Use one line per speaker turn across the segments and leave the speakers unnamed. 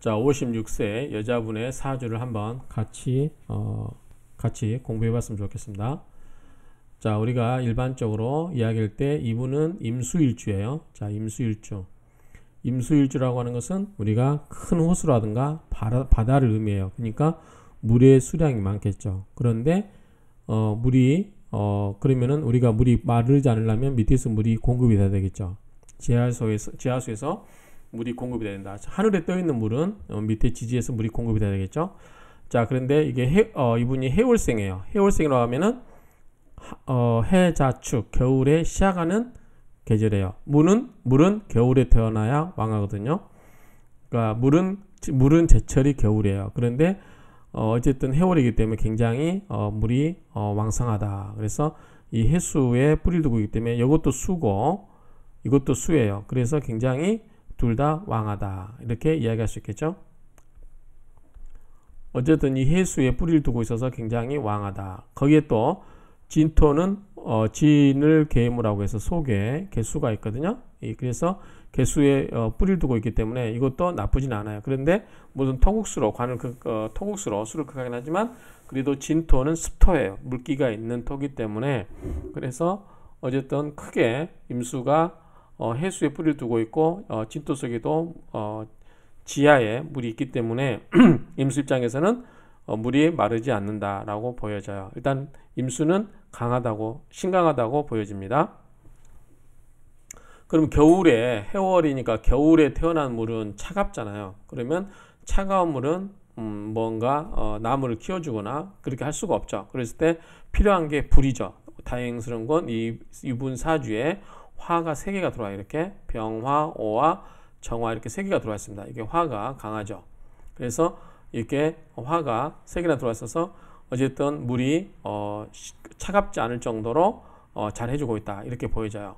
자, 56세 여자분의 사주를 한번 같이 어, 같이 공부해 봤으면 좋겠습니다. 자, 우리가 일반적으로 이야기할 때 이분은 임수일주예요. 자, 임수일주. 임수일주라고 하는 것은 우리가 큰 호수라든가 바다, 를 의미해요. 그러니까 물의 수량이 많겠죠. 그런데 어, 물이 어, 그러면은 우리가 물이 마르지 않으려면 밑에서 물이 공급이 돼야 되겠죠. 지하수에서 지하수에서 물이 공급이 돼야 된다. 하늘에 떠 있는 물은 어, 밑에 지지에서 물이 공급이 돼야 되겠죠. 자, 그런데 이게 해, 어, 이분이 해월생이에요. 해월생이라고 하면은 어, 해자축 겨울에 시작하는 계절이에요. 물은 물은 겨울에 태어나야 왕하거든요. 그러니까 물은 물은 제철이 겨울이에요. 그런데 어, 어쨌든 해월이기 때문에 굉장히 어, 물이 어, 왕성하다. 그래서 이해수에 뿌리를 두고 있기 때문에 이것도 수고 이것도 수예요. 그래서 굉장히 둘다 왕하다. 이렇게 이야기할 수 있겠죠? 어쨌든 이 해수에 뿌리를 두고 있어서 굉장히 왕하다. 거기에 또 진토는 어, 진을 계무라고 해서 속에 개수가 있거든요. 이, 그래서 개수에 어, 뿌리를 두고 있기 때문에 이것도 나쁘진 않아요. 그런데 무슨 토국수로 관을 그, 어, 토국수로 수를 극하긴 하지만 그래도 진토는 습토예요. 물기가 있는 토기 때문에 그래서 어쨌든 크게 임수가 어, 해수에 뿌리를 두고 있고 어, 진토석에도 어, 지하에 물이 있기 때문에 임수 입장에서는 어, 물이 마르지 않는다라고 보여져요. 일단 임수는 강하다고 신강하다고 보여집니다. 그럼 겨울에 해월이니까 겨울에 태어난 물은 차갑잖아요. 그러면 차가운 물은 음, 뭔가 어, 나무를 키워주거나 그렇게 할 수가 없죠. 그랬을 때 필요한 게 불이죠. 다행스러운 건이 유분 사주에 화가 세 개가 들어와 요 이렇게 병화, 오화, 정화 이렇게 세 개가 들어와 있습니다. 이게 화가 강하죠. 그래서 이렇게 화가 세 개나 들어와 있어서 어쨌든 물이 어, 차갑지 않을 정도로 어, 잘 해주고 있다 이렇게 보여져요.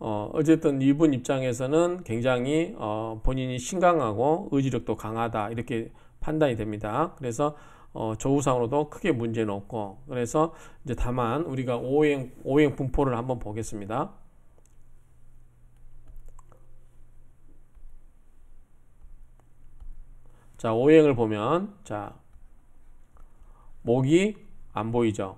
어, 어쨌든 이분 입장에서는 굉장히 어, 본인이 신강하고 의지력도 강하다 이렇게 판단이 됩니다. 그래서 어, 조우상으로도 크게 문제는 없고 그래서 이제 다만 우리가 오행 오행 분포를 한번 보겠습니다. 자 오행을 보면 자 목이 안 보이죠.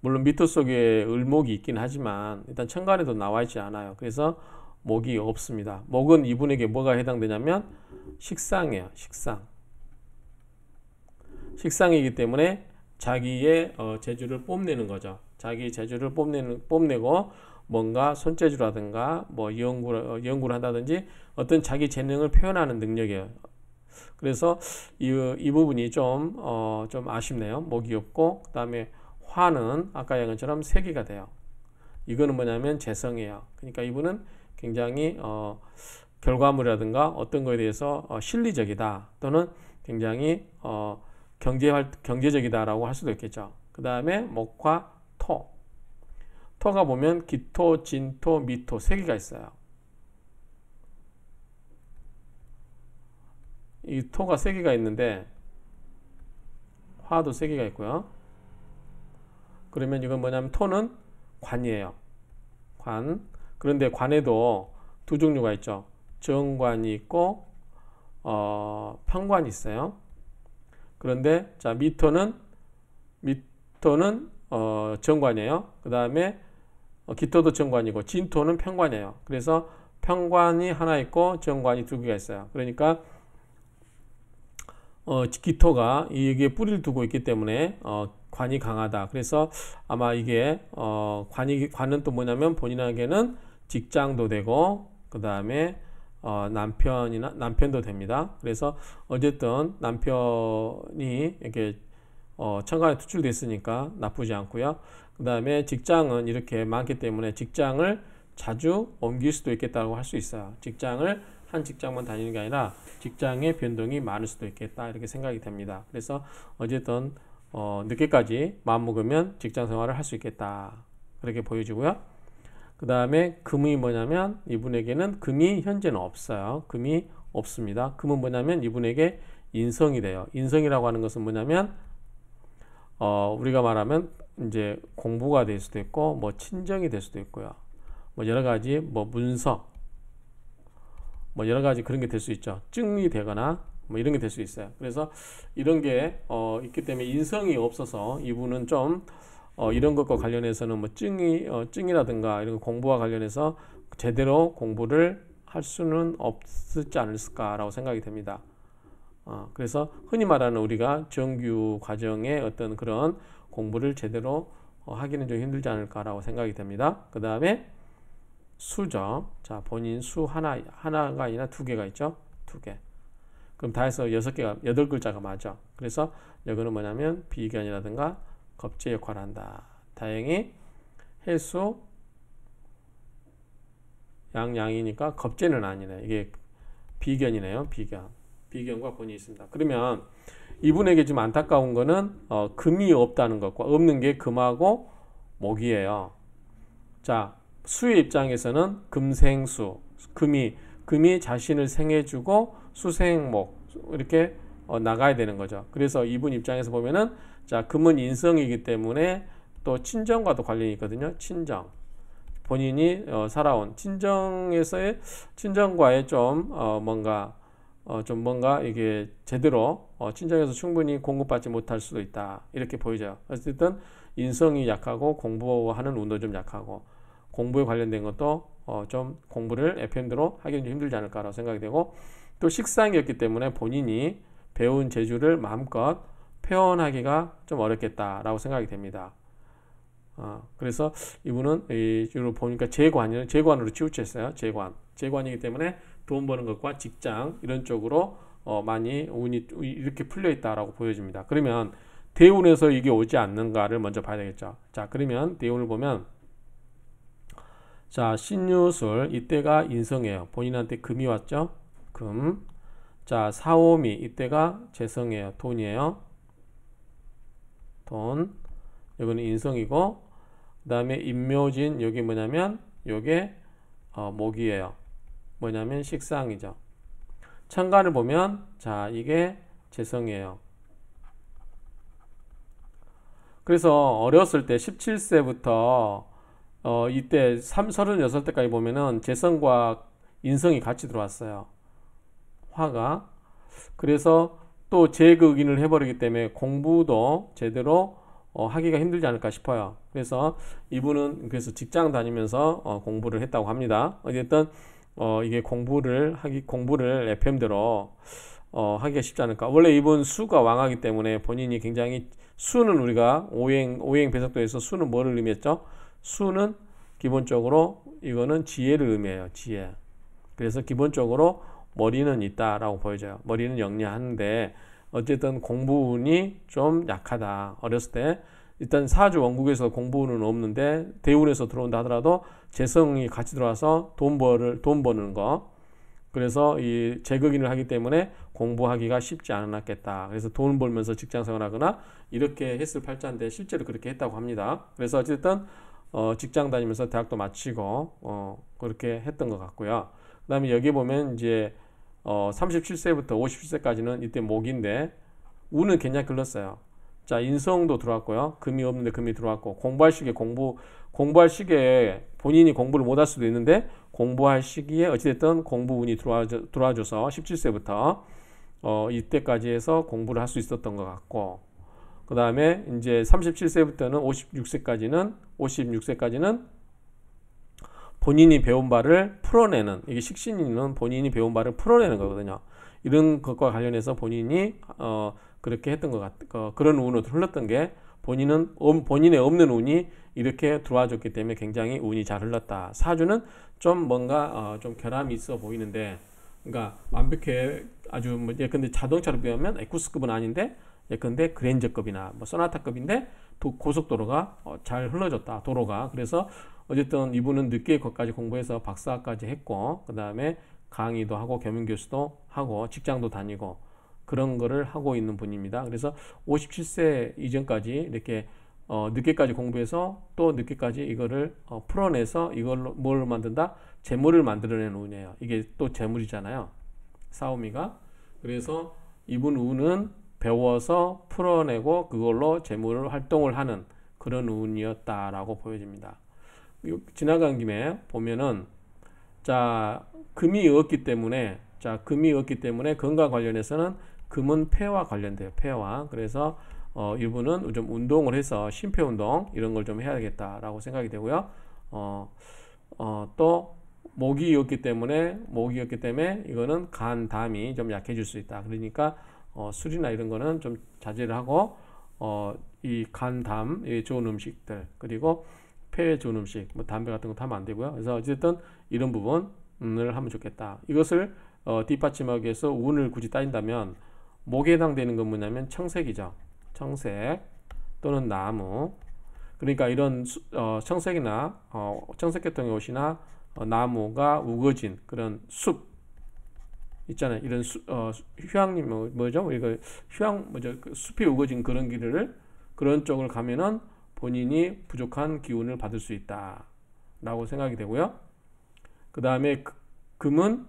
물론 미토 속에 을목이 있긴 하지만 일단 천간에도 나와 있지 않아요. 그래서 목이 없습니다. 목은 이분에게 뭐가 해당되냐면 식상이에요. 식상. 식상이기 때문에 자기의 어, 재주를 뽐내는 거죠. 자기 재주를 뽐내는, 뽐내고 뭔가 손재주라든가 뭐 연구를, 어, 연구를 한다든지 어떤 자기 재능을 표현하는 능력이에요. 그래서 이, 이 부분이 좀, 어, 좀 아쉽네요. 목이 없고, 그 다음에 화는 아까 얘기한 것처럼 세기가 돼요. 이거는 뭐냐면 재성이에요. 그러니까 이분은 굉장히 어, 결과물이라든가 어떤 거에 대해서 어, 실리적이다 또는 굉장히 어, 경제, 경제적이다라고 할 수도 있겠죠. 그 다음에 목화, 토. 토가 보면 기토, 진토, 미토 세 개가 있어요. 이 토가 세 개가 있는데 화도 세 개가 있고요. 그러면 이건 뭐냐면 토는 관이에요. 관. 그런데 관에도 두 종류가 있죠. 정관이 있고 어, 평관이 있어요. 그런데 자미토는 미터는 어, 정관이에요. 그 다음에 어, 기토도 정관이고 진토는 평관이에요. 그래서 평관이 하나 있고 정관이 두 개가 있어요. 그러니까 어, 기토가 여기 뿌리를 두고 있기 때문에 어, 관이 강하다. 그래서 아마 이게 어, 관이 관은 또 뭐냐면 본인에게는 직장도 되고 그 다음에 어, 남편이나 남편도 됩니다. 그래서 어쨌든 남편이 이렇게 어, 청간에 투출됐으니까 나쁘지 않고요. 그 다음에 직장은 이렇게 많기 때문에 직장을 자주 옮길 수도 있겠다고 할 수 있어요. 직장을 한 직장만 다니는 게 아니라 직장의 변동이 많을 수도 있겠다 이렇게 생각이 됩니다. 그래서 어쨌든 어, 늦게까지 마음먹으면 직장 생활을 할 수 있겠다 그렇게 보여지고요. 그 다음에 금이 뭐냐면 이분에게는 금이 현재는 없어요. 금이 없습니다. 금은 뭐냐면 이분에게 인성이 돼요. 인성이라고 하는 것은 뭐냐면 어, 우리가 말하면 이제 공부가 될 수도 있고 뭐 친정이 될 수도 있고요. 뭐 여러 가지 뭐 문서 뭐 여러 가지 그런 게 될 수 있죠. 증이 되거나 뭐 이런 게 될 수 있어요. 그래서 이런 게 어, 있기 때문에 인성이 없어서 이분은 좀 어, 이런 것과 관련해서는 뭐 증이 어, 증이라든가 이런 공부와 관련해서 제대로 공부를 할 수는 없었지 않을까라고 생각이 됩니다. 어, 그래서 흔히 말하는 우리가 정규 과정의 어떤 그런 공부를 제대로 어, 하기는 좀 힘들지 않을까라고 생각이 됩니다. 그 다음에 수죠. 자, 본인 수 하나, 하나가 아니라 두 개가 있죠. 두 개. 그럼 다 해서 여섯 개가, 여덟 글자가 맞아. 그래서 이거는 뭐냐면 비견이라든가 겁제 역할을 한다. 다행히 해수 양양이니까 겁제는 아니네. 이게 비견이네요. 비견. 비견과 권이 있습니다. 그러면 이분에게 좀 안타까운 거는 어, 금이 없다는 것과 없는 게 금하고 목이에요. 자, 수의 입장에서는 금생수, 금이 금이 자신을 생해주고 수생목 이렇게 어, 나가야 되는 거죠. 그래서 이분 입장에서 보면은 자 금은 인성이기 때문에 또 친정과도 관련이 있거든요. 친정 본인이 어, 살아온 친정에서의 친정과의 좀 어, 뭔가 어, 좀 뭔가 이게 제대로 어, 친정에서 충분히 공급받지 못할 수도 있다 이렇게 보이죠. 어쨌든 인성이 약하고 공부하는 운도 좀 약하고 공부에 관련된 것도 어, 좀 공부를 FM대로 하기는 좀 힘들지 않을까라고 생각이 되고 또 식상이었기 때문에 본인이 배운 재주를 마음껏 표현하기가 좀 어렵겠다라고 생각이 됩니다. 어, 그래서 이분은 이 주로 보니까 재관이 재관으로 치우쳤어요. 재관, 재관이기 때문에 돈 버는 것과 직장 이런 쪽으로 어, 많이 운이 이렇게 풀려 있다라고 보여집니다. 그러면 대운에서 이게 오지 않는가를 먼저 봐야 되겠죠. 자, 그러면 대운을 보면 자 신유술 이때가 인성이에요. 본인한테 금이 왔죠. 금 자, 사오미 이때가 재성이에요. 돈이에요. 돈. 여기는 인성이고 그 다음에 임묘진 여기 뭐냐면 요게 어, 목이에요. 뭐냐면 식상이죠. 창간을 보면 자, 이게 재성이에요. 그래서 어렸을 때 17세부터 어, 이때 3, 36세까지 보면은 재성과 인성이 같이 들어왔어요. 화가 그래서 또 재극인을 해버리기 때문에 공부도 제대로 어, 하기가 힘들지 않을까 싶어요. 그래서 이분은 그래서 직장 다니면서 어, 공부를 했다고 합니다. 어쨌든 어, 이게 공부를 하기 공부를 FM대로 어, 하기가 쉽지 않을까. 원래 이분 수가 왕하기 때문에 본인이 굉장히 수는 우리가 오행 오행 배석도에서 수는 뭐를 의미했죠? 수는 기본적으로 이거는 지혜를 의미해요. 지혜. 그래서 기본적으로 머리는 있다라고 보여져요. 머리는 영리한데 어쨌든 공부운이 좀 약하다. 어렸을 때 일단 사주 원국에서 공부운은 없는데 대운에서 들어온다 하더라도 재성이 같이 들어와서 돈 벌을 돈 버는 거. 그래서 이 재극인을 하기 때문에 공부하기가 쉽지 않았겠다. 그래서 돈 벌면서 직장 생활하거나 이렇게 했을 팔자인데 실제로 그렇게 했다고 합니다. 그래서 어쨌든 어 직장 다니면서 대학도 마치고 어 그렇게 했던 것 같고요. 그다음에 여기 보면 이제 어, 37세부터 57세까지는 이때 목인데 운은 굉장히 글렀어요. 자, 인성도 들어왔고요. 금이 없는데 금이 들어왔고 공부할 시기에 공부 공부할 시기에 본인이 공부를 못할 수도 있는데 공부할 시기에 어찌됐든 공부 운이 들어와 들어와줘서 17세부터 어, 이때까지 해서 공부를 할 수 있었던 것 같고 그 다음에 이제 37세부터는 56세까지는 56세까지는 본인이 배운 바를 풀어내는 이게 식신이는 본인이 배운 바를 풀어내는 거거든요. 이런 것과 관련해서 본인이 어 그렇게 했던 것 같, 어, 그런 운으로 흘렀던 게 본인은 음, 본인의 없는 운이 이렇게 들어와줬기 때문에 굉장히 운이 잘 흘렀다. 사주는 좀 뭔가 어, 좀 결함이 있어 보이는데, 그러니까 완벽해 아주 뭐 예컨대 자동차로 비하면 에쿠스급은 아닌데 예컨대 그랜저급이나 뭐 소나타급인데 도, 고속도로가 어, 잘 흘러졌다 도로가 그래서 어쨌든 이분은 늦게 거기까지 공부해서 박사까지 했고 그 다음에 강의도 하고 겸임교수도 하고 직장도 다니고 그런 거를 하고 있는 분입니다. 그래서 57세 이전까지 이렇게 어, 늦게까지 공부해서 또 늦게까지 이거를 어, 풀어내서 이걸로 뭘 만든다? 재물을 만들어낸 운이에요. 이게 또 재물이잖아요. 사오미가. 그래서 이분 운은 배워서 풀어내고 그걸로 재물을 활동을 하는 그런 운이었다라고 보여집니다. 지나간 김에 보면은 자 금이 없기 때문에 자 금이 없기 때문에 건과 관련해서는 금은 폐와 관련돼요 폐와 그래서 어, 일부는 좀 운동을 해서 심폐운동 이런 걸 좀 해야겠다라고 생각이 되고요. 어, 어, 또 목이었기 때문에 목이었기 때문에 이거는 간 담이 좀 약해질 수 있다. 그러니까 어, 술이나 이런 거는 좀 자제를 하고 어, 이간 담, 이 좋은 음식들 그리고 폐에 좋은 음식, 뭐 담배 같은 거 타면 안 되고요. 그래서 어쨌든 이런 부분을 하면 좋겠다. 이것을 어, 뒷받침하기 위해서 운을 굳이 따진다면 목에 해당되는 건 뭐냐면 청색이죠. 청색 또는 나무. 그러니까 이런 수, 어, 청색이나 어, 청색계통의 옷이나 어, 나무가 우거진 그런 숲 있잖아요. 이런 수, 어, 휴양림 뭐, 뭐죠? 이거 그 휴양 뭐죠? 그 숲이 우거진 그런 길을 그런 쪽을 가면은 본인이 부족한 기운을 받을 수 있다. 라고 생각이 되고요. 그 다음에 금은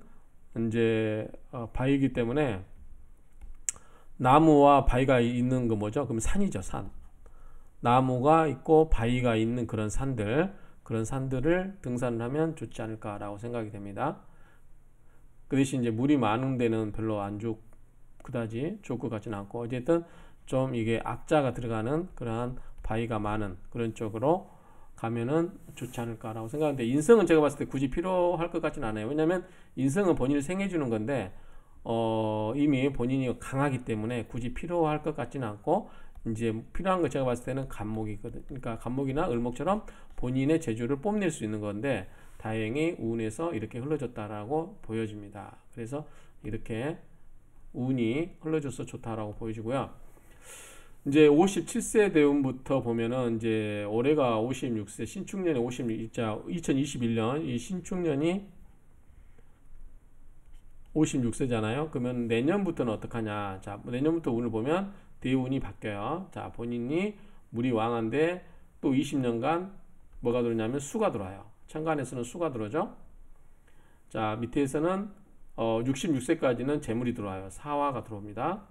이제 어, 바위이기 때문에 나무와 바위가 있는 거 그 뭐죠? 그럼 산이죠, 산. 나무가 있고 바위가 있는 그런 산들, 그런 산들을 등산을 하면 좋지 않을까라고 생각이 됩니다. 그 대신 이제 물이 많은 데는 별로 안 좋, 그다지 좋을 것 같지는 않고 어쨌든 좀 이게 악자가 들어가는 그러한 바위가 많은 그런 쪽으로 가면은 좋지 않을까라고 생각하는데 인성은 제가 봤을 때 굳이 필요할 것 같지는 않아요. 왜냐하면 인성은 본인을 생해 주는 건데 어 이미 본인이 강하기 때문에 굳이 필요할 것 같지는 않고 이제 필요한 거 제가 봤을 때는 간목이거든. 그러니까 간목이나 을목처럼 본인의 재주를 뽐낼 수 있는 건데 다행히 운에서 이렇게 흘러졌다라고 보여집니다. 그래서 이렇게 운이 흘러져서 좋다라고 보여지고요. 이제 57세 대운부터 보면은 이제 올해가 56세 신축년에 56, 자 2021년 이 신축년이 56세잖아요. 그러면 내년부터는 어떡하냐? 자 내년부터 운을 보면 대운이 바뀌어요. 자 본인이 물이 왕한데 또 20년간 뭐가 들어오냐면 수가 들어와요. 천간에서는 수가 들어오죠. 자 밑에서는 어, 66세까지는 재물이 들어와요. 사화가 들어옵니다.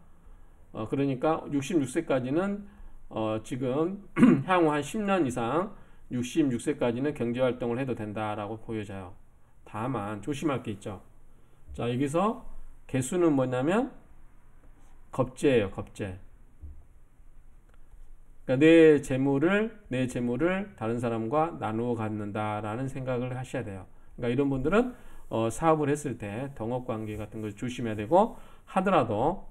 어, 그러니까 66세까지는 어, 지금 향후 한 10년 이상 66세까지는 경제활동을 해도 된다라고 보여져요. 다만 조심할 게 있죠. 자 여기서 개수는 뭐냐면 겁제예요. 겁제. 그러니까 내 재물을 내 재물을 다른 사람과 나누어 갖는다라는 생각을 하셔야 돼요. 그러니까 이런 분들은 어, 사업을 했을 때 동업 관계 같은 걸 조심해야 되고 하더라도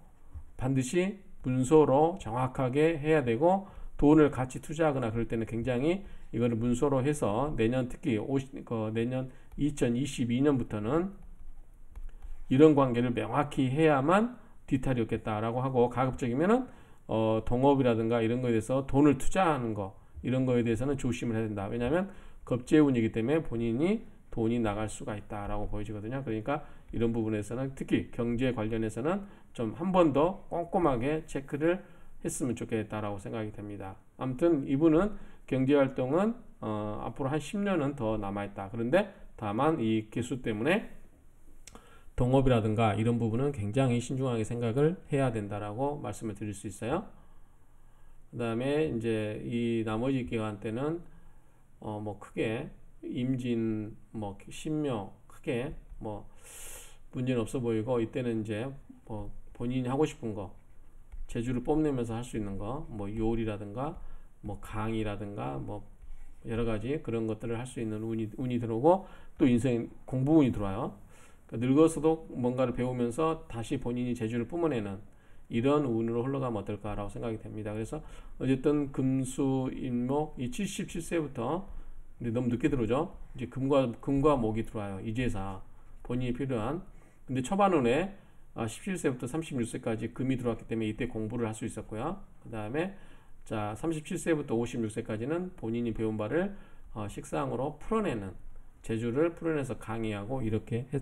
반드시 문서로 정확하게 해야 되고 돈을 같이 투자하거나 그럴 때는 굉장히 이거를 문서로 해서 내년 특히 50, 그 내년 2022년부터는 이런 관계를 명확히 해야만 뒤탈이 없겠다라고 하고 가급적이면은 어, 동업이라든가 이런 거에 대해서 돈을 투자하는 거 이런 거에 대해서는 조심을 해야 된다. 왜냐하면 급제운이기 때문에 본인이 돈이 나갈 수가 있다라고 보여지거든요. 그러니까 이런 부분에서는 특히 경제 관련해서는 좀한번더 꼼꼼하게 체크를 했으면 좋겠다라고 생각이 됩니다. 아무튼 이분은 경제활동은 어, 앞으로 한 10년은 더 남아있다. 그런데 다만 이 기수 때문에 동업이라든가 이런 부분은 굉장히 신중하게 생각을 해야 된다라고 말씀을 드릴 수 있어요. 그 다음에 이제 이 나머지 기간 때는 어뭐 크게 임진 뭐 신묘 크게 뭐 문제는 없어 보이고 이때는 이제 뭐 본인이 하고 싶은 거제주를 뽐내면서 할 수 있는 거 뭐 요리라든가 뭐 강의라든가 뭐 여러 가지 그런 것들을 할 수 있는 운이 운이 들어오고 또 인생 공부 운이 들어와요. 그러니까 늙어서도 뭔가를 배우면서 다시 본인이 재주를 뿜어내는 이런 운으로 흘러가면 어떨까라고 생각이 됩니다. 그래서 어쨌든 금수 인목 이 77세부터 근데 너무 늦게 들어오죠. 이제 금과 금과 목이 들어와요. 이제사 본인이 필요한 근데 초반운에 17세부터 아, 36세까지 금이 들어왔기 때문에 이때 공부를 할 수 있었고요. 그 다음에 자 37세부터 56세까지는 본인이 배운 바를 어, 식상으로 풀어내는 재주를 풀어내서 강의하고 이렇게 했,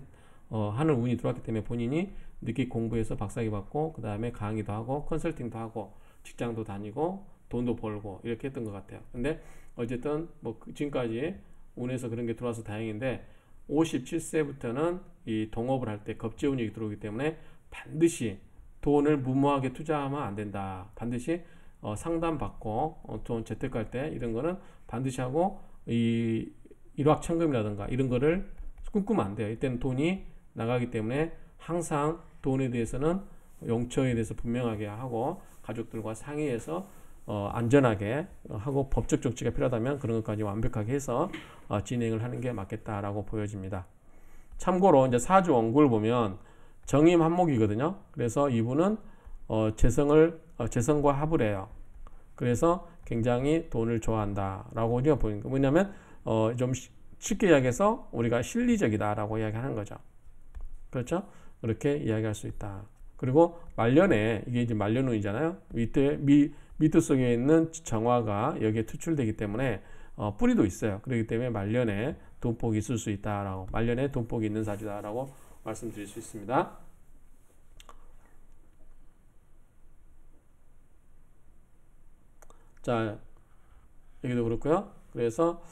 어, 하는 운이 들어왔기 때문에 본인이 늦게 공부해서 박사기 받고 그 다음에 강의도 하고 컨설팅도 하고 직장도 다니고 돈도 벌고 이렇게 했던 것 같아요. 근데 어쨌든 뭐 그 지금까지 운에서 그런 게 들어와서 다행인데 57세부터는 이 동업을 할 때 겁재운이 들어오기 때문에 반드시 돈을 무모하게 투자하면 안 된다. 반드시 어, 상담받고 어, 돈재택크할때 이런 거는 반드시 하고 이 일확천금이라든가 이런 거를 꿈꾸면 안 돼요. 이때는 돈이 나가기 때문에 항상 돈에 대해서는 용처에 대해서 분명하게 하고 가족들과 상의해서 어, 안전하게 하고 법적 조치가 필요하다면 그런 것까지 완벽하게 해서 어, 진행을 하는 게 맞겠다라고 보여집니다. 참고로 이제 사주 원고를 보면 정임 한목이거든요. 그래서 이분은 어, 재성을 어, 재성과 합을 해요. 그래서 굉장히 돈을 좋아한다라고 우리가 보는 거 뭐냐면 어, 좀 쉽게 이야기해서 우리가 실리적이다라고 이야기하는 거죠. 그렇죠? 그렇게 이야기할 수 있다. 그리고 말년에 이게 이제 말년운이잖아요. 이때 미 밑두 속에 있는 정화가 여기에 투출되기 때문에 어, 뿌리도 있어요. 그렇기 때문에 말년에 돈복이 있을 수 있다라고 말년에 돈복이 있는 사주다라고 말씀드릴 수 있습니다. 자 여기도 그렇고요. 그래서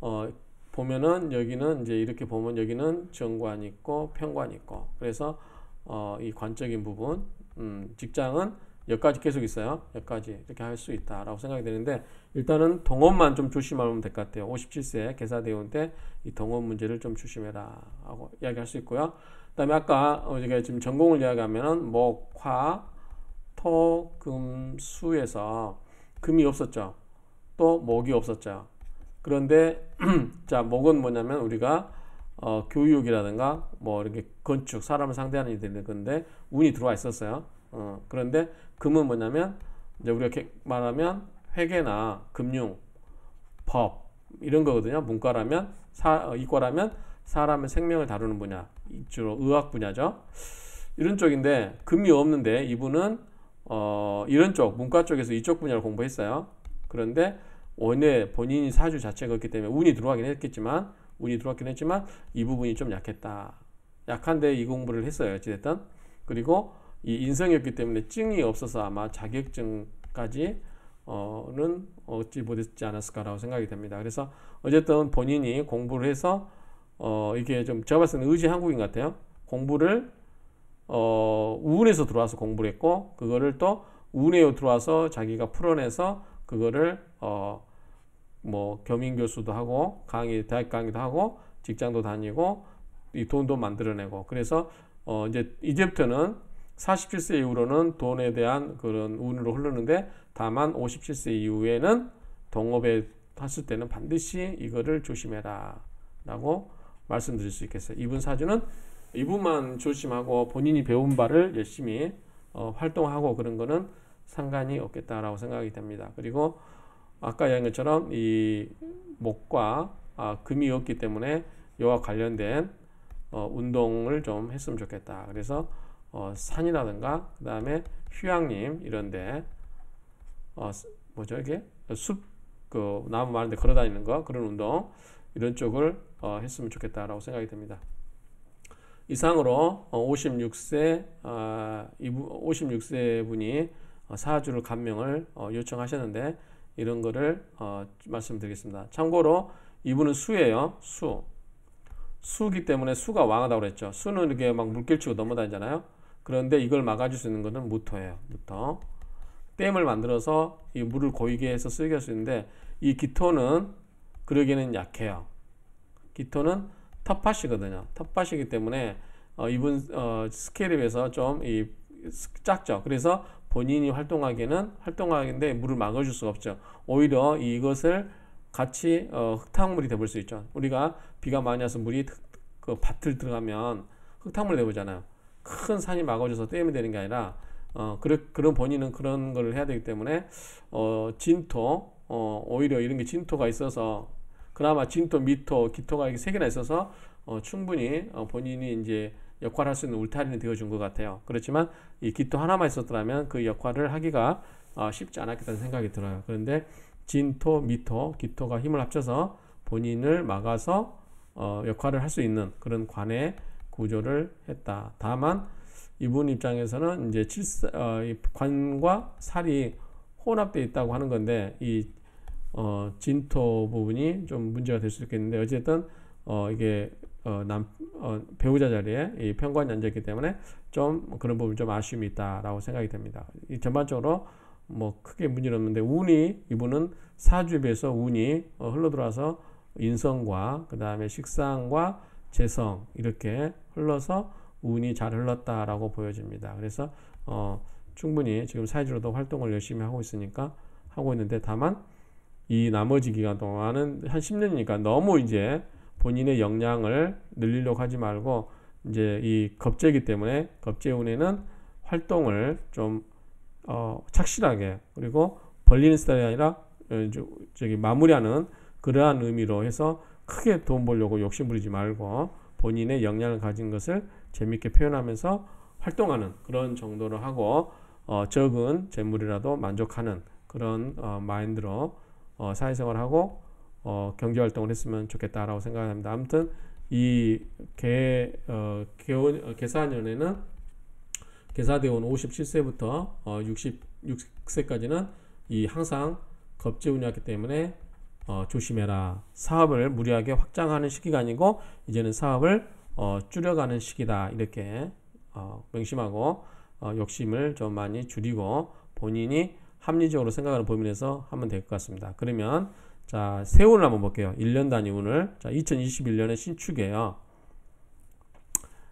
어, 보면은 여기는 이제 이렇게 보면 여기는 정관 있고 평관 있고 그래서 어, 이 관적인 부분 음, 직장은 여기까지 계속 있어요. 여기까지 이렇게 할 수 있다라고 생각이 되는데 일단은 동원만 좀 조심하면 될 것 같아요. 57세 개사 대원 때이 동원 문제를 좀 조심해라 하고 이야기할 수 있고요. 그다음에 아까 우리가 지금 전공을 이야기하면은 목화 토, 금, 수에서 금이 없었죠. 또 목이 없었죠. 그런데 자 목은 뭐냐면 우리가 어, 교육이라든가 뭐 이렇게 건축 사람을 상대하는 일들인데 운이 들어와 있었어요. 어, 그런데 금은 뭐냐면 이제 우리가 말하면 회계나 금융, 법 이런 거거든요. 문과라면 사, 어, 이과라면 사람의 생명을 다루는 분야, 주로 의학 분야죠. 이런 쪽인데 금이 없는데 이분은 어, 이런 쪽 문과 쪽에서 이쪽 분야를 공부했어요. 그런데 원래 본인이 사주 자체가 없기 때문에 운이 들어가긴 했겠지만 운이 들어왔긴 했지만 이 부분이 좀 약했다. 약한데 이 공부를 했어요. 어찌됐든. 그리고 이 인성이었기 때문에 증이 없어서 아마 자격증까지 어는 얻지 못했지 않았을까라고 생각이 됩니다. 그래서 어쨌든 본인이 공부를 해서 어 이게 좀 제가 봤을 때는 의지 한국인 같아요. 공부를 어 우울해서 들어와서 공부를 했고 그거를 또 우울해 들어와서 자기가 풀어내서 그거를 어뭐 겸임 교수도 하고 강의 대학 강의도 하고 직장도 다니고 이 돈도 만들어내고 그래서 어 이제 이제부터는 47세 이후로는 돈에 대한 그런 운으로 흐르는데 다만 57세 이후에는 동업에 했을 때는 반드시 이거를 조심해라 라고 말씀드릴 수 있겠어요. 이분 사주는 이분만 조심하고 본인이 배운 바를 열심히 어, 활동하고 그런 거는 상관이 없겠다라고 생각이 됩니다. 그리고 아까 얘기한 것처럼 이 목과 아, 금이 없기 때문에 이와 관련된 어, 운동을 좀 했으면 좋겠다. 그래서 어, 산이라든가 그 다음에 휴양림 이런데 어, 뭐죠 이게 숲그 나무 많은데 걸어다니는 거 그런 운동 이런 쪽을 어, 했으면 좋겠다라고 생각이 됩니다 이상으로 56세 어, 56세 아, 분이 어, 사주를 감명을 어, 요청하셨는데 이런 거를 말씀드리겠습니다. 참고로 이분은 수예요. 수. 수기 때문에 수가 왕하다고 그랬죠. 수는 이렇게 막 물결치고 넘어다니잖아요. 그런데 이걸 막아줄 수 있는 것은 무터예요. 무터. 댐을 만들어서 이 물을 고이게 해서 쓰게 할 수 있는데 이 기토는 그러기에는 약해요. 기토는 텃밭이거든요. 텃밭이기 때문에 어, 이분 어, 스케일에 서좀 이 작죠. 그래서 본인이 활동하기에는 활동하기인데 물을 막아줄 수가 없죠. 오히려 이것을 같이 어, 흙탕물이 돼볼 수 있죠. 우리가 비가 많이 와서 물이 그 밭을 들어가면 흙탕물이 돼보잖아요. 큰 산이 막아줘서 떼면 되는 게 아니라 어, 그래, 그런 본인은 그런 걸 해야 되기 때문에 어, 진토 어, 오히려 이런 게 진토가 있어서 그나마 진토, 미토, 기토가 이렇게 세 개나 있어서 어, 충분히 어, 본인이 이제 역할할 수 있는 울타리는 되어준 것 같아요. 그렇지만 이 기토 하나만 있었더라면 그 역할을 하기가 어, 쉽지 않았겠다는 생각이 들어요. 그런데 진토, 미토, 기토가 힘을 합쳐서 본인을 막아서 어, 역할을 할 수 있는 그런 관에 구조를 했다. 다만 이분 입장에서는 이제 칠사, 어, 이 관과 살이 혼합되어 있다고 하는 건데 이 어, 진토 부분이 좀 문제가 될 수 있겠는데 어쨌든 어, 이게 어, 남, 어, 배우자 자리에 이 평관이 앉있기 때문에 좀 그런 부분 이좀 아쉬움이 있다라고 생각이 됩니다. 이 전반적으로 뭐 크게 문제는 없는데 운이 이분은 사주에 비해서 운이 어, 흘러 들어와서 인성과 그 다음에 식상과 재성 이렇게 흘러서 운이 잘 흘렀다라고 보여집니다. 그래서 어, 충분히 지금 사회적으로도 활동을 열심히 하고 있으니까 하고 있는데 다만 이 나머지 기간 동안은 한 10년이니까 너무 이제 본인의 역량을 늘리려고 하지 말고 이제 이 겁재기 때문에 겁재운에는 활동을 좀 어, 착실하게 그리고 벌리는 스타일이 아니라 어, 저기 마무리하는 그러한 의미로 해서 크게 돈 벌려고 욕심부리지 말고 본인의 역량을 가진 것을 재밌게 표현하면서 활동하는 그런 정도로 하고 어, 적은 재물이라도 만족하는 그런 어, 마인드로 어, 사회생활하고 어, 경제활동을 했으면 좋겠다라고 생각합니다. 아무튼 이 개, 어, 개원, 어, 개사년에는 개사대원 57세부터 어, 66세까지는 이 항상 겁제운이었기 때문에 어, 조심해라. 사업을 무리하게 확장하는 시기가 아니고 이제는 사업을 어, 줄여가는 시기다. 이렇게 어, 명심하고 어, 욕심을 좀 많이 줄이고 본인이 합리적으로 생각하는 범위 내에서 하면 될 것 같습니다. 그러면 자 세운을 한번 볼게요. 1년 단위 운을 자2 0 2 1년에 신축이에요.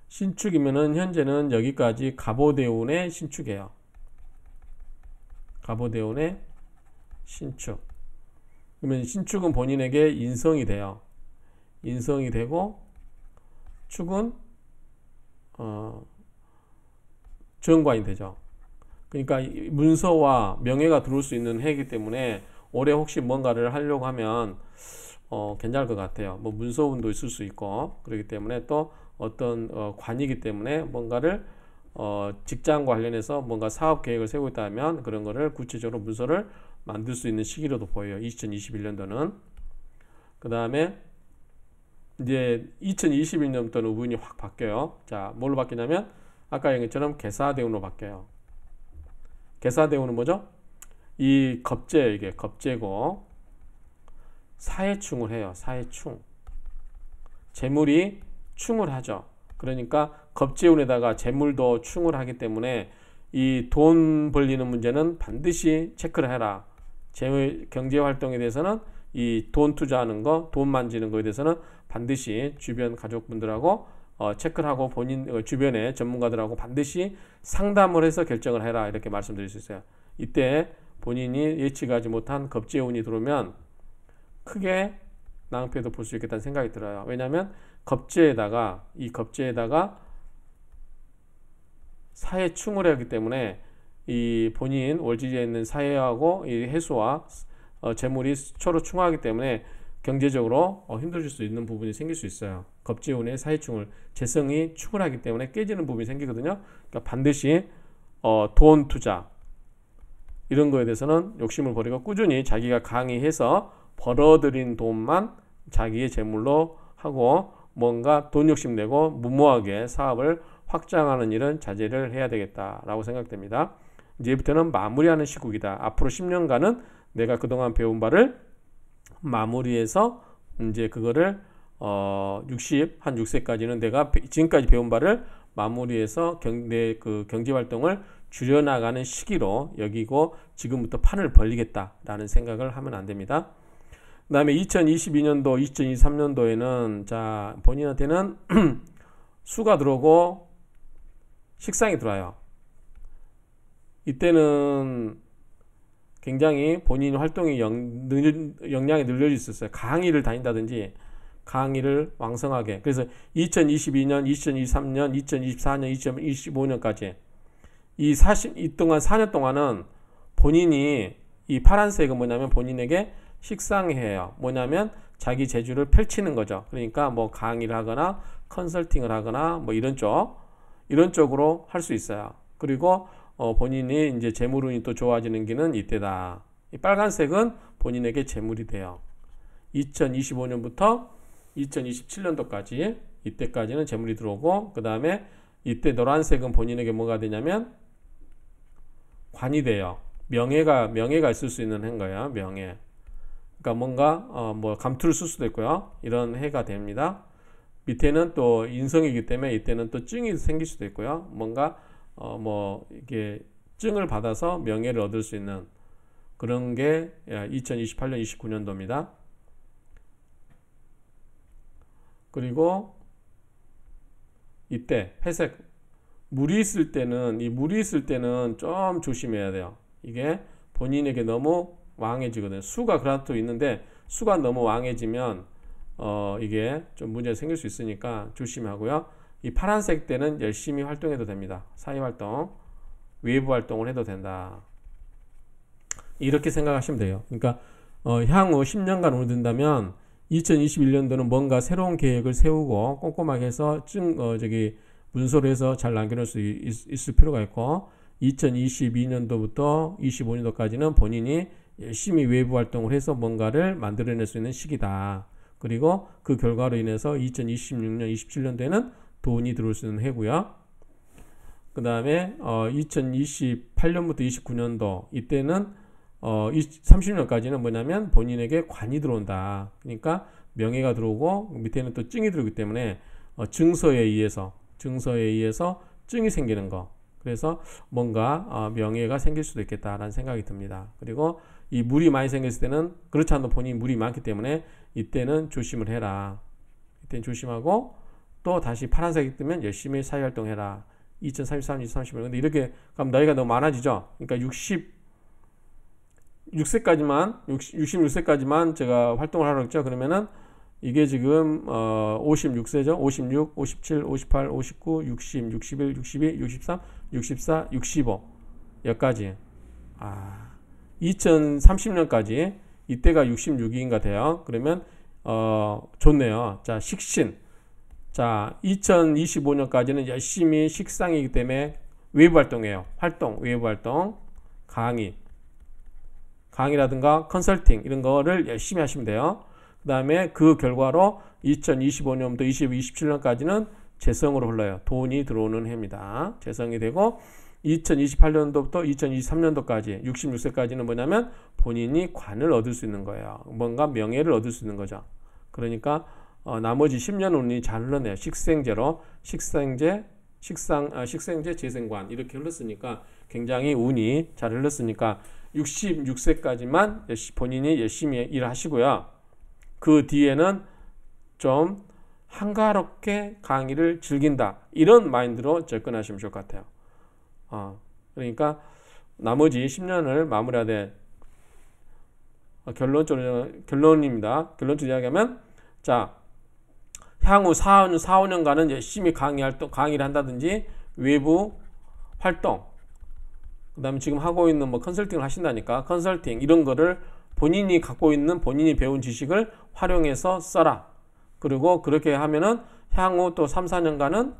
신축이면은 현재는 여기까지 갑오대운의 신축이에요. 갑오대운의 신축. 그러면 신축은 본인에게 인성이 돼요. 인성이 되고 축은 어, 정관이 되죠. 그러니까 문서와 명예가 들어올 수 있는 해이기 때문에 올해 혹시 뭔가를 하려고 하면 어, 괜찮을 것 같아요. 뭐 문서운도 있을 수 있고 그렇기 때문에 또 어떤 어, 관이기 때문에 뭔가를 어, 직장 관련해서 뭔가 사업 계획을 세우고 있다면 그런 거를 구체적으로 문서를 만들 수 있는 시기로도 보여요. 2021년도는. 그 다음에 이제 2021년부터는 우분이 확 바뀌어요. 자, 뭘로 바뀌냐면 아까 얘기처럼 개사대운으로 바뀌어요. 개사대운은 뭐죠? 이 겁제 이게 겁제고 사해충을 해요. 사해충. 재물이 충을 하죠. 그러니까 겁재운에다가 재물도 충을 하기 때문에 이 돈 벌리는 문제는 반드시 체크를 해라. 재물 경제 활동에 대해서는 이 돈 투자하는 거, 돈 만지는 거에 대해서는 반드시 주변 가족분들하고 어, 체크를 하고 본인 어, 주변의 전문가들하고 반드시 상담을 해서 결정을 해라 이렇게 말씀드릴 수 있어요. 이때 본인이 예측하지 못한 겁지 운이 들어오면 크게 낭패도 볼 수 있겠다는 생각이 들어요. 왜냐하면 겁재에다가 이 겁재에다가 사회 충을 하기 때문에 이 본인 월지지에 있는 사회하고 이 해수와 어, 재물이 서로 충하기 때문에 경제적으로 어, 힘들어질 수 있는 부분이 생길 수 있어요. 겁지운의 사회충을 재성이 충을 하기 때문에 깨지는 부분이 생기거든요. 그러니까 반드시 어, 돈 투자 이런 거에 대해서는 욕심을 버리고 꾸준히 자기가 강의해서 벌어들인 돈만 자기의 재물로 하고 뭔가 돈 욕심 내고 무모하게 사업을 확장하는 일은 자제를 해야 되겠다라고 생각됩니다. 이제부터는 마무리하는 시국이다. 앞으로 10년간은 내가 그동안 배운 바를 마무리해서 이제 그거를 어 60, 한 6세까지는 내가 지금까지 배운 바를 마무리해서 경 내 그 경제 활동을 줄여나가는 시기로 여기고 지금부터 판을 벌리겠다라는 생각을 하면 안 됩니다. 그 다음에 2022년도, 2023년도에는 자 본인한테는 수가 들어오고 식상이 들어와요. 이때는 굉장히 본인 활동이 역량이 늘려질 수 있어요. 강의를 다닌다든지 강의를 왕성하게. 그래서 2022년, 2023년, 2024년, 2025년까지 이 40, 이 동안 4년 동안은 본인이 이 파란색은 뭐냐면 본인에게 식상해요. 뭐냐면 자기 재주를 펼치는 거죠. 그러니까 뭐 강의를 하거나 컨설팅을 하거나 뭐 이런 쪽, 이런 쪽으로 할 수 있어요. 그리고 어, 본인이 이제 재물 운이 또 좋아지는 기는 이때다. 이 빨간색은 본인에게 재물이 돼요. 2025년부터 2027년도까지 이때까지는 재물이 들어오고 그 다음에 이때 노란색은 본인에게 뭐가 되냐면 관이 돼요. 명예가 명예가 있을 수 있는 행거예요. 명예. 그러니까 뭔가 어, 뭐 감투를 쓸 수도 있고요. 이런 해가 됩니다. 밑에는 또 인성이기 때문에 이때는 또 증이 생길 수도 있고요. 뭔가 어, 뭐 이게 증을 받아서 명예를 얻을 수 있는 그런 게 2028년 예, 29년도입니다. 그리고 이때 회색 물이 있을 때는 이 물이 있을 때는 좀 조심해야 돼요. 이게 본인에게 너무 왕해지거든요. 수가 그라도 있는데 수가 너무 왕해지면 어 이게 좀 문제 가 생길 수 있으니까 조심하고요. 이 파란색 때는 열심히 활동해도 됩니다. 사회 활동, 외부 활동을 해도 된다. 이렇게 생각하시면 돼요. 그러니까 어, 향후 10년간 오른다면 2021년도는 뭔가 새로운 계획을 세우고 꼼꼼하게 해서 증, 어, 저기 문서로 해서 잘 남겨놓을 수 있, 을 필요가 있고 2022년도부터 25년도까지는 본인이 열심히 외부 활동을 해서 뭔가를 만들어낼 수 있는 시기다. 그리고 그 결과로 인해서 2026년, 27년도에는 돈이 들어올 수 있는 해고요. 그 다음에 어, 2028년부터 29년도 이때는 어, 30년까지는 뭐냐면 본인에게 관이 들어온다. 그러니까 명예가 들어오고 밑에는 또 증이 들어오기 때문에 어, 증서에 의해서 증서에 의해서 증이 생기는 거. 그래서 뭔가 어, 명예가 생길 수도 있겠다라는 생각이 듭니다. 그리고 이 물이 많이 생겼을 때는 그렇지 않아도 본인이 물이 많기 때문에 이때는 조심을 해라. 이때는 조심하고 또 다시 파란색이 뜨면 열심히 사회활동해라. 2033, 2031. 근데 이렇게 그럼 나이가 너무 많아지죠. 그러니까 60 6세까지만 60, 66세까지만 제가 활동을 하라고 했죠. 그러면은 이게 지금 어 56세죠. 56, 57, 58, 59, 60, 61, 62, 63, 64, 65 여기까지. 아 2030년까지 이때가 66인가 돼요. 그러면 어 좋네요. 자 식신 자, 2025년까지는 열심히 식상이기 때문에 외부 활동이에요. 활동, 외부 활동, 강의, 강의라든가 컨설팅 이런 거를 열심히 하시면 돼요. 그 다음에 그 결과로 2025년부터 2027년까지는 재성으로 흘러요. 돈이 들어오는 해입니다. 재성이 되고 2028년도부터 2023년도까지 66세까지는 뭐냐면 본인이 관을 얻을 수 있는 거예요. 뭔가 명예를 얻을 수 있는 거죠. 그러니까 어, 나머지 10년 운이 잘 흘러내요. 식생제로 식생제, 식상, 아, 식생제, 재생관 이렇게 흘렀으니까 굉장히 운이 잘 흘렀으니까 66세까지만 본인이 열심히 일하시고요. 그 뒤에는 좀 한가롭게 강의를 즐긴다 이런 마인드로 접근하시면 좋을 것 같아요. 어, 그러니까 나머지 10년을 마무리해야 될 어, 결론적으로 결론입니다. 결론적으로 이야기하면 자 향후 4, 4~5년간은 열심히 강의 활동, 강의를 한다든지 외부 활동, 그 다음에 지금 하고 있는 뭐 컨설팅을 하신다니까 컨설팅 이런 거를 본인이 갖고 있는 본인이 배운 지식을 활용해서 써라. 그리고 그렇게 하면은 향후 또 3, 4년간은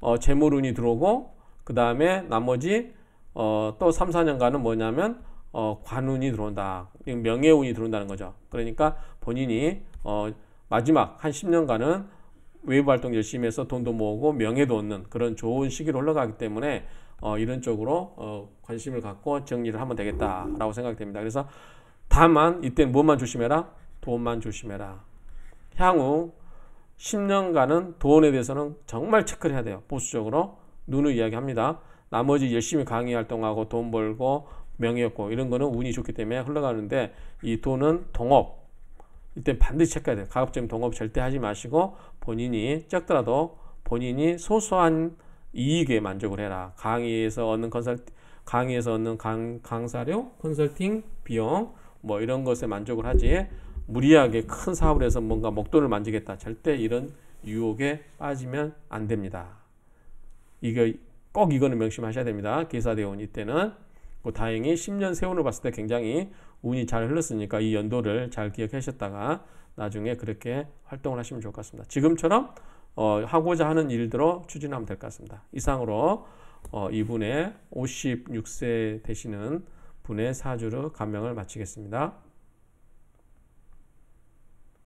어, 재물운이 들어오고 그 다음에 나머지 어, 또 3, 4년간은 뭐냐면 어, 관운이 들어온다. 명예운이 들어온다는 거죠. 그러니까 본인이 어, 마지막 한 10년간은 외부 활동 열심히 해서 돈도 모으고 명예도 얻는 그런 좋은 시기로 올라가기 때문에 어, 이런 쪽으로 어, 관심을 갖고 정리를 하면 되겠다라고 생각됩니다. 그래서 다만 이때 뭐만 조심해라? 돈만 조심해라. 향후 10년간은 돈에 대해서는 정말 체크를 해야 돼요. 보수적으로 눈을 이야기합니다. 나머지 열심히 강의 활동하고 돈 벌고 명예였고 이런 거는 운이 좋기 때문에 흘러가는데 이 돈은 동업, 일단 반드시 체크해야 돼요. 가급적 동업 절대 하지 마시고 본인이 적더라도 본인이 소소한 이익에 만족을 해라. 강의에서 얻는 컨설 강의에서 얻는 강, 강사료, 컨설팅 비용 뭐 이런 것에 만족을 하지 무리하게 큰 사업을 해서 뭔가 목돈을 만지겠다. 절대 이런 유혹에 빠지면 안 됩니다. 이거꼭 이거는 명심하셔야 됩니다. 기사 대원 이때는 뭐 다행히 10년 세월을 봤을 때 굉장히 운이 잘 흘렀으니까 이 연도를 잘 기억하셨다가 나중에 그렇게 활동을 하시면 좋을 것 같습니다. 지금처럼 어, 하고자 하는 일들로 추진하면 될 것 같습니다. 이상으로 어, 이분의 56세 되시는 분의 사주로 감명을 마치겠습니다.